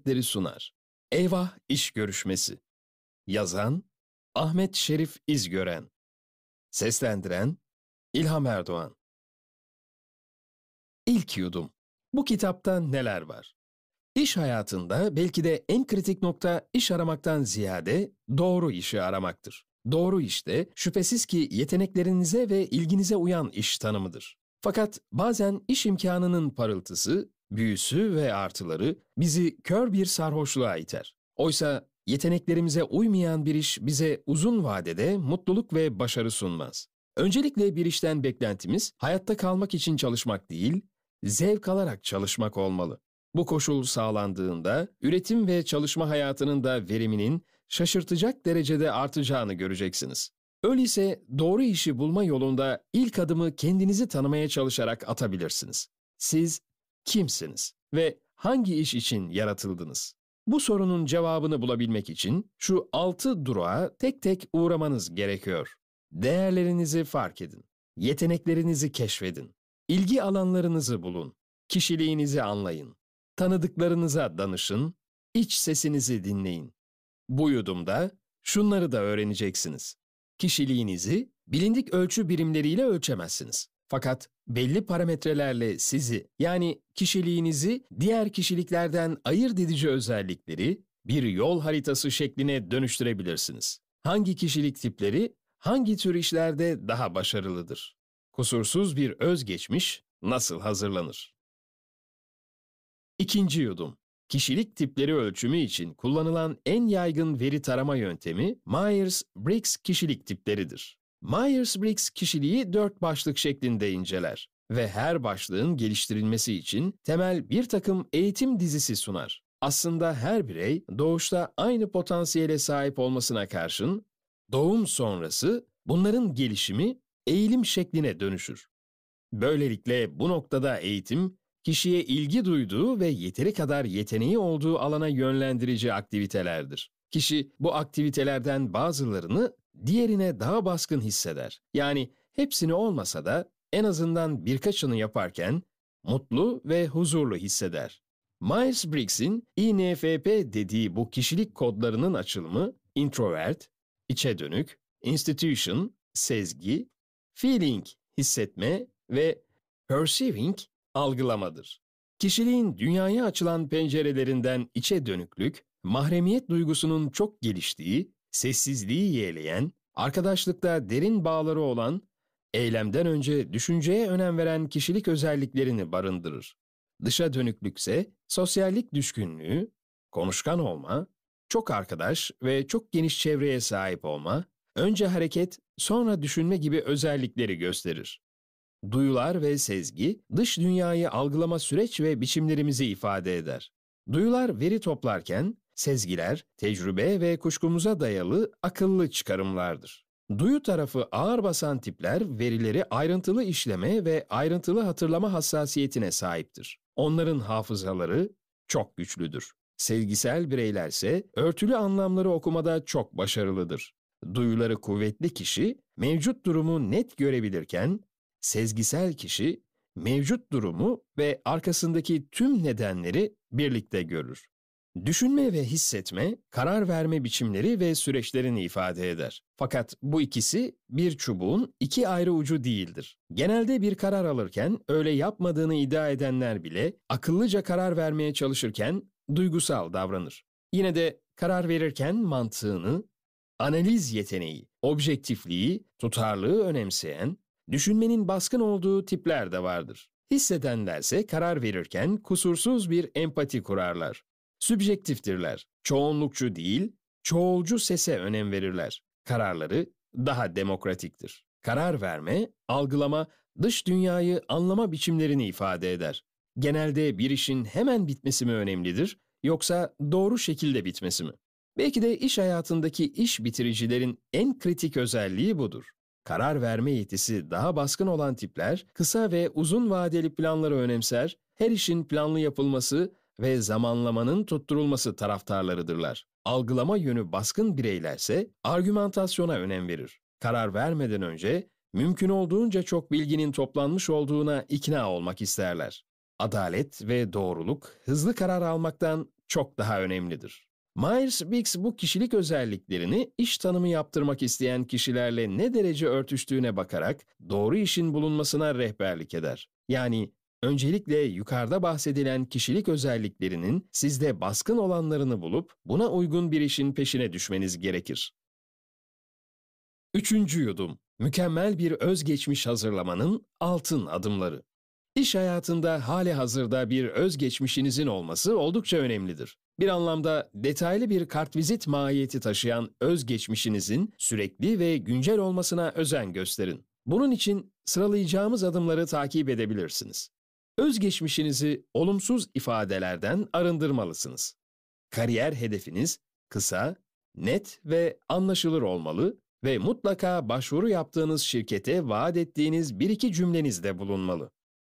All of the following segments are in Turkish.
sohbetleri sunar. Eyvah İş Görüşmesi Yazan Ahmet Şerif İzgören Seslendiren İlham Erdoğan İlk Yudum Bu kitapta neler var? İş hayatında belki de en kritik nokta iş aramaktan ziyade doğru işi aramaktır. Doğru işte şüphesiz ki yeteneklerinize ve ilginize uyan iş tanımıdır. Fakat bazen iş imkanının parıltısı büyüsü ve artıları bizi kör bir sarhoşluğa iter. Oysa yeteneklerimize uymayan bir iş bize uzun vadede mutluluk ve başarı sunmaz. Öncelikle bir işten beklentimiz hayatta kalmak için çalışmak değil, zevk alarak çalışmak olmalı. Bu koşul sağlandığında üretim ve çalışma hayatının da veriminin şaşırtacak derecede artacağını göreceksiniz. Öyleyse doğru işi bulma yolunda ilk adımı kendinizi tanımaya çalışarak atabilirsiniz. Siz kimsiniz ve hangi iş için yaratıldınız? Bu sorunun cevabını bulabilmek için şu altı durağa tek tek uğramanız gerekiyor. Değerlerinizi fark edin. Yeteneklerinizi keşfedin. İlgi alanlarınızı bulun. Kişiliğinizi anlayın. Tanıdıklarınıza danışın. İç sesinizi dinleyin. Bu yudumda şunları da öğreneceksiniz. Kişiliğinizi bilindik ölçü birimleriyle ölçemezsiniz. Fakat belli parametrelerle sizi yani kişiliğinizi diğer kişiliklerden ayırt edici özellikleri bir yol haritası şekline dönüştürebilirsiniz. Hangi kişilik tipleri hangi tür işlerde daha başarılıdır? Kusursuz bir özgeçmiş nasıl hazırlanır? İkinci yudum. Kişilik tipleri ölçümü için kullanılan en yaygın veri tarama yöntemi Myers-Briggs kişilik tipleridir. Myers-Briggs kişiliği dört başlık şeklinde inceler ve her başlığın geliştirilmesi için temel bir takım eğitim dizisi sunar. Aslında her birey doğuşta aynı potansiyele sahip olmasına karşın doğum sonrası bunların gelişimi eğilim şekline dönüşür. Böylelikle bu noktada eğitim kişiye ilgi duyduğu ve yeteri kadar yeteneği olduğu alana yönlendirici aktivitelerdir. Kişi bu aktivitelerden bazılarını diğerine daha baskın hisseder. Yani hepsini olmasa da en azından birkaçını yaparken mutlu ve huzurlu hisseder. Myers-Briggs'in INFP dediği bu kişilik kodlarının açılımı introvert, içe dönük, institution, sezgi, feeling, hissetme ve perceiving, algılamadır. Kişiliğin dünyaya açılan pencerelerinden içe dönüklük, mahremiyet duygusunun çok geliştiği sessizliği yeğleyen, arkadaşlıkta derin bağları olan, eylemden önce düşünceye önem veren kişilik özelliklerini barındırır. Dışa dönüklükse sosyallik düşkünlüğü, konuşkan olma, çok arkadaş ve çok geniş çevreye sahip olma, önce hareket, sonra düşünme gibi özellikleri gösterir. Duyular ve sezgi, dış dünyayı algılama süreç ve biçimlerimizi ifade eder. Duyular veri toplarken, sezgiler, tecrübe ve kuşkumuza dayalı akıllı çıkarımlardır. Duyu tarafı ağır basan tipler verileri ayrıntılı işleme ve ayrıntılı hatırlama hassasiyetine sahiptir. Onların hafızaları çok güçlüdür. Sezgisel bireylerse örtülü anlamları okumada çok başarılıdır. Duyuları kuvvetli kişi mevcut durumu net görebilirken, sezgisel kişi mevcut durumu ve arkasındaki tüm nedenleri birlikte görür. Düşünme ve hissetme, karar verme biçimleri ve süreçlerini ifade eder. Fakat bu ikisi bir çubuğun iki ayrı ucu değildir. Genelde bir karar alırken öyle yapmadığını iddia edenler bile akıllıca karar vermeye çalışırken duygusal davranır. Yine de karar verirken mantığını, analiz yeteneği, objektifliği, tutarlığı önemseyen, düşünmenin baskın olduğu tipler de vardır. Hissedenlerse karar verirken kusursuz bir empati kurarlar. Sübjektiftirler. Çoğunlukçu değil, çoğulcu sese önem verirler. Kararları daha demokratiktir. Karar verme, algılama, dış dünyayı anlama biçimlerini ifade eder. Genelde bir işin hemen bitmesi mi önemlidir yoksa doğru şekilde bitmesi mi? Belki de iş hayatındaki iş bitiricilerin en kritik özelliği budur. Karar verme yetisi daha baskın olan tipler kısa ve uzun vadeli planları önemser, her işin planlı yapılması ve zamanlamanın tutturulması taraftarlarıdırlar. Algılama yönü baskın bireylerse argümantasyona önem verir. Karar vermeden önce mümkün olduğunca çok bilginin toplanmış olduğuna ikna olmak isterler. Adalet ve doğruluk hızlı karar almaktan çok daha önemlidir. Myers-Briggs bu kişilik özelliklerini iş tanımı yaptırmak isteyen kişilerle ne derece örtüştüğüne bakarak doğru işin bulunmasına rehberlik eder. Yani Öncelikle yukarıda bahsedilen kişilik özelliklerinin sizde baskın olanlarını bulup buna uygun bir işin peşine düşmeniz gerekir. Üçüncü yudum, mükemmel bir özgeçmiş hazırlamanın altın adımları. İş hayatında hali hazırda bir özgeçmişinizin olması oldukça önemlidir. Bir anlamda detaylı bir kartvizit mahiyeti taşıyan özgeçmişinizin sürekli ve güncel olmasına özen gösterin. Bunun için sıralayacağımız adımları takip edebilirsiniz özgeçmişinizi olumsuz ifadelerden arındırmalısınız. Kariyer hedefiniz kısa, net ve anlaşılır olmalı ve mutlaka başvuru yaptığınız şirkete vaat ettiğiniz bir iki cümlenizde bulunmalı.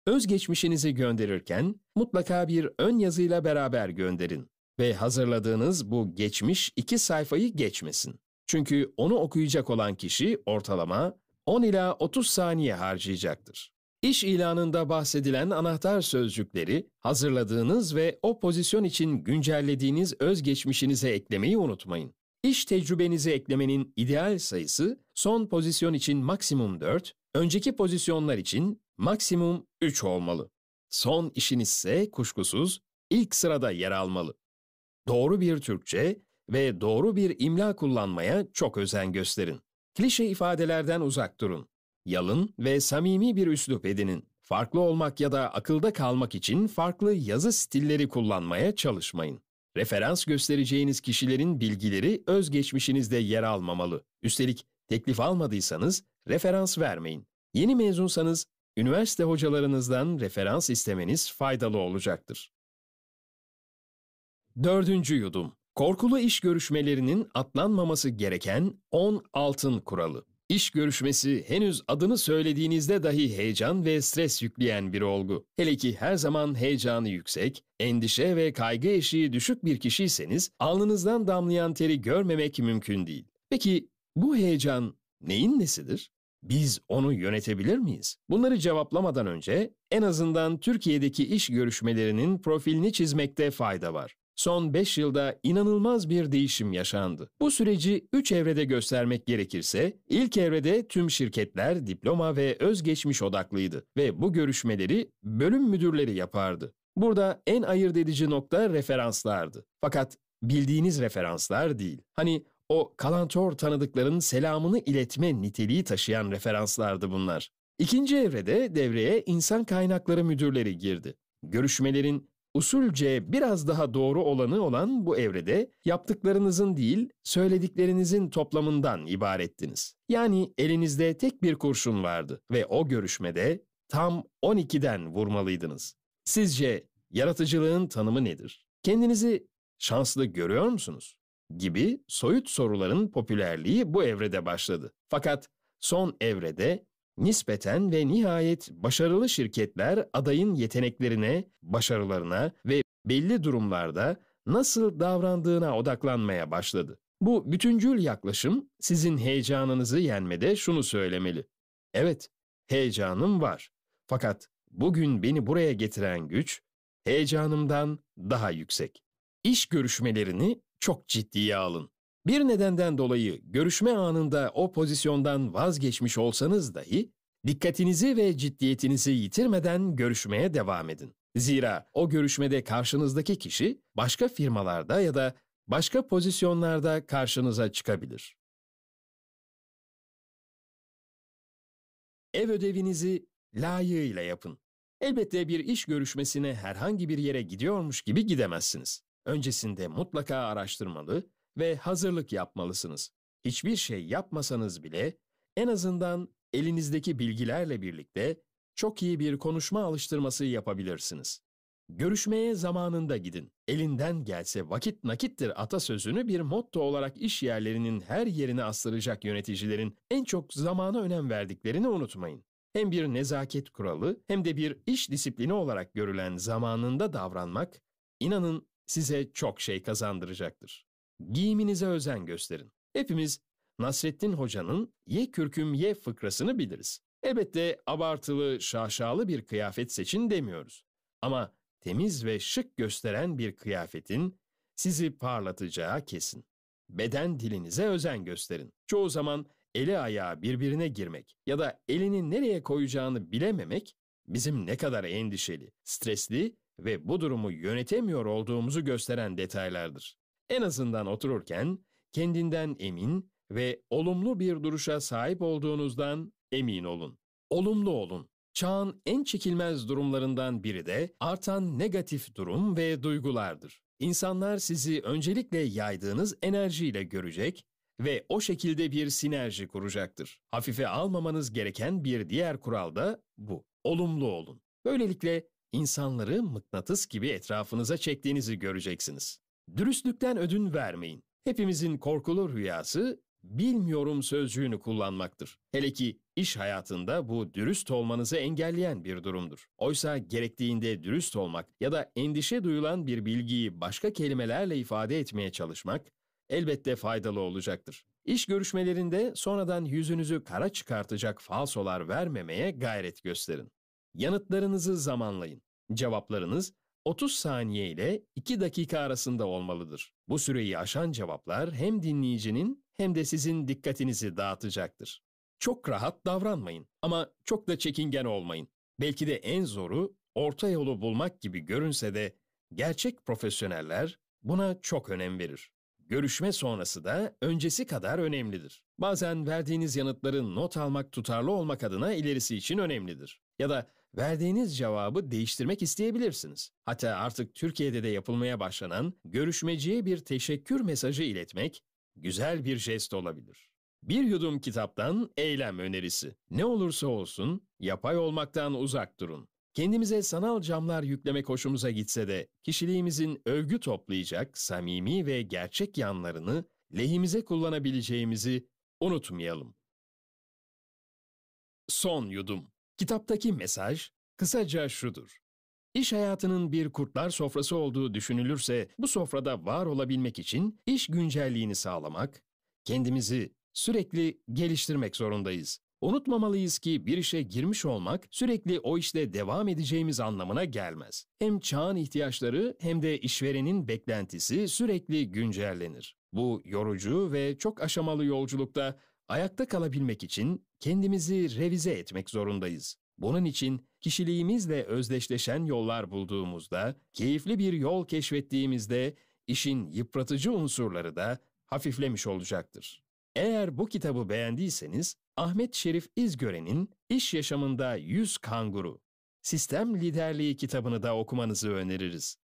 Özgeçmişinizi gönderirken mutlaka bir ön yazıyla beraber gönderin ve hazırladığınız bu geçmiş iki sayfayı geçmesin. Çünkü onu okuyacak olan kişi ortalama 10 ila 30 saniye harcayacaktır. İş ilanında bahsedilen anahtar sözcükleri hazırladığınız ve o pozisyon için güncellediğiniz özgeçmişinize eklemeyi unutmayın. İş tecrübenizi eklemenin ideal sayısı son pozisyon için maksimum 4, önceki pozisyonlar için maksimum 3 olmalı. Son işiniz ise kuşkusuz ilk sırada yer almalı. Doğru bir Türkçe ve doğru bir imla kullanmaya çok özen gösterin. Klişe ifadelerden uzak durun yalın ve samimi bir üslup edinin. Farklı olmak ya da akılda kalmak için farklı yazı stilleri kullanmaya çalışmayın. Referans göstereceğiniz kişilerin bilgileri özgeçmişinizde yer almamalı. Üstelik teklif almadıysanız referans vermeyin. Yeni mezunsanız üniversite hocalarınızdan referans istemeniz faydalı olacaktır. Dördüncü yudum. Korkulu iş görüşmelerinin atlanmaması gereken 10 altın kuralı. İş görüşmesi henüz adını söylediğinizde dahi heyecan ve stres yükleyen bir olgu. Hele ki her zaman heyecanı yüksek, endişe ve kaygı eşiği düşük bir kişiyseniz alnınızdan damlayan teri görmemek mümkün değil. Peki bu heyecan neyin nesidir? Biz onu yönetebilir miyiz? Bunları cevaplamadan önce en azından Türkiye'deki iş görüşmelerinin profilini çizmekte fayda var. Son 5 yılda inanılmaz bir değişim yaşandı. Bu süreci 3 evrede göstermek gerekirse, ilk evrede tüm şirketler diploma ve özgeçmiş odaklıydı ve bu görüşmeleri bölüm müdürleri yapardı. Burada en ayırt edici nokta referanslardı. Fakat bildiğiniz referanslar değil. Hani o kalantor tanıdıkların selamını iletme niteliği taşıyan referanslardı bunlar. İkinci evrede devreye insan kaynakları müdürleri girdi. Görüşmelerin Usulce biraz daha doğru olanı olan bu evrede yaptıklarınızın değil, söylediklerinizin toplamından ibarettiniz. Yani elinizde tek bir kurşun vardı ve o görüşmede tam 12'den vurmalıydınız. Sizce yaratıcılığın tanımı nedir? Kendinizi şanslı görüyor musunuz? gibi soyut soruların popülerliği bu evrede başladı. Fakat son evrede Nispeten ve nihayet başarılı şirketler adayın yeteneklerine, başarılarına ve belli durumlarda nasıl davrandığına odaklanmaya başladı. Bu bütüncül yaklaşım sizin heyecanınızı yenmede şunu söylemeli. Evet, heyecanım var. Fakat bugün beni buraya getiren güç heyecanımdan daha yüksek. İş görüşmelerini çok ciddiye alın. Bir nedenden dolayı görüşme anında o pozisyondan vazgeçmiş olsanız dahi dikkatinizi ve ciddiyetinizi yitirmeden görüşmeye devam edin. Zira o görüşmede karşınızdaki kişi başka firmalarda ya da başka pozisyonlarda karşınıza çıkabilir. Ev ödevinizi layığıyla yapın. Elbette bir iş görüşmesine herhangi bir yere gidiyormuş gibi gidemezsiniz. Öncesinde mutlaka araştırmalı, ve hazırlık yapmalısınız. Hiçbir şey yapmasanız bile en azından elinizdeki bilgilerle birlikte çok iyi bir konuşma alıştırması yapabilirsiniz. Görüşmeye zamanında gidin. Elinden gelse vakit nakittir atasözünü bir motto olarak iş yerlerinin her yerine astıracak yöneticilerin en çok zamana önem verdiklerini unutmayın. Hem bir nezaket kuralı hem de bir iş disiplini olarak görülen zamanında davranmak, inanın size çok şey kazandıracaktır. Giyiminize özen gösterin. Hepimiz Nasrettin Hoca'nın ye kürküm ye fıkrasını biliriz. Elbette abartılı, şaşalı bir kıyafet seçin demiyoruz. Ama temiz ve şık gösteren bir kıyafetin sizi parlatacağı kesin. Beden dilinize özen gösterin. Çoğu zaman eli ayağı birbirine girmek ya da elini nereye koyacağını bilememek bizim ne kadar endişeli, stresli ve bu durumu yönetemiyor olduğumuzu gösteren detaylardır. En azından otururken kendinden emin ve olumlu bir duruşa sahip olduğunuzdan emin olun. Olumlu olun. Çağın en çekilmez durumlarından biri de artan negatif durum ve duygulardır. İnsanlar sizi öncelikle yaydığınız enerjiyle görecek ve o şekilde bir sinerji kuracaktır. Hafife almamanız gereken bir diğer kural da bu. Olumlu olun. Böylelikle insanları mıknatıs gibi etrafınıza çektiğinizi göreceksiniz. Dürüstlükten ödün vermeyin. Hepimizin korkulu rüyası bilmiyorum sözcüğünü kullanmaktır. Hele ki iş hayatında bu dürüst olmanızı engelleyen bir durumdur. Oysa gerektiğinde dürüst olmak ya da endişe duyulan bir bilgiyi başka kelimelerle ifade etmeye çalışmak elbette faydalı olacaktır. İş görüşmelerinde sonradan yüzünüzü kara çıkartacak falsolar vermemeye gayret gösterin. Yanıtlarınızı zamanlayın. Cevaplarınız 30 saniye ile 2 dakika arasında olmalıdır. Bu süreyi aşan cevaplar hem dinleyicinin hem de sizin dikkatinizi dağıtacaktır. Çok rahat davranmayın ama çok da çekingen olmayın. Belki de en zoru orta yolu bulmak gibi görünse de gerçek profesyoneller buna çok önem verir. Görüşme sonrası da öncesi kadar önemlidir. Bazen verdiğiniz yanıtların not almak tutarlı olmak adına ilerisi için önemlidir. Ya da verdiğiniz cevabı değiştirmek isteyebilirsiniz. Hatta artık Türkiye'de de yapılmaya başlanan görüşmeciye bir teşekkür mesajı iletmek güzel bir jest olabilir. Bir yudum kitaptan eylem önerisi. Ne olursa olsun yapay olmaktan uzak durun. Kendimize sanal camlar yüklemek hoşumuza gitse de kişiliğimizin övgü toplayacak samimi ve gerçek yanlarını lehimize kullanabileceğimizi unutmayalım. Son yudum Kitaptaki mesaj kısaca şudur. İş hayatının bir kurtlar sofrası olduğu düşünülürse bu sofrada var olabilmek için iş güncelliğini sağlamak, kendimizi sürekli geliştirmek zorundayız. Unutmamalıyız ki bir işe girmiş olmak sürekli o işle devam edeceğimiz anlamına gelmez. Hem çağın ihtiyaçları hem de işverenin beklentisi sürekli güncellenir. Bu yorucu ve çok aşamalı yolculukta Ayakta kalabilmek için kendimizi revize etmek zorundayız. Bunun için kişiliğimizle özdeşleşen yollar bulduğumuzda, keyifli bir yol keşfettiğimizde işin yıpratıcı unsurları da hafiflemiş olacaktır. Eğer bu kitabı beğendiyseniz Ahmet Şerif İzgören'in İş Yaşamında Yüz Kanguru Sistem Liderliği kitabını da okumanızı öneririz.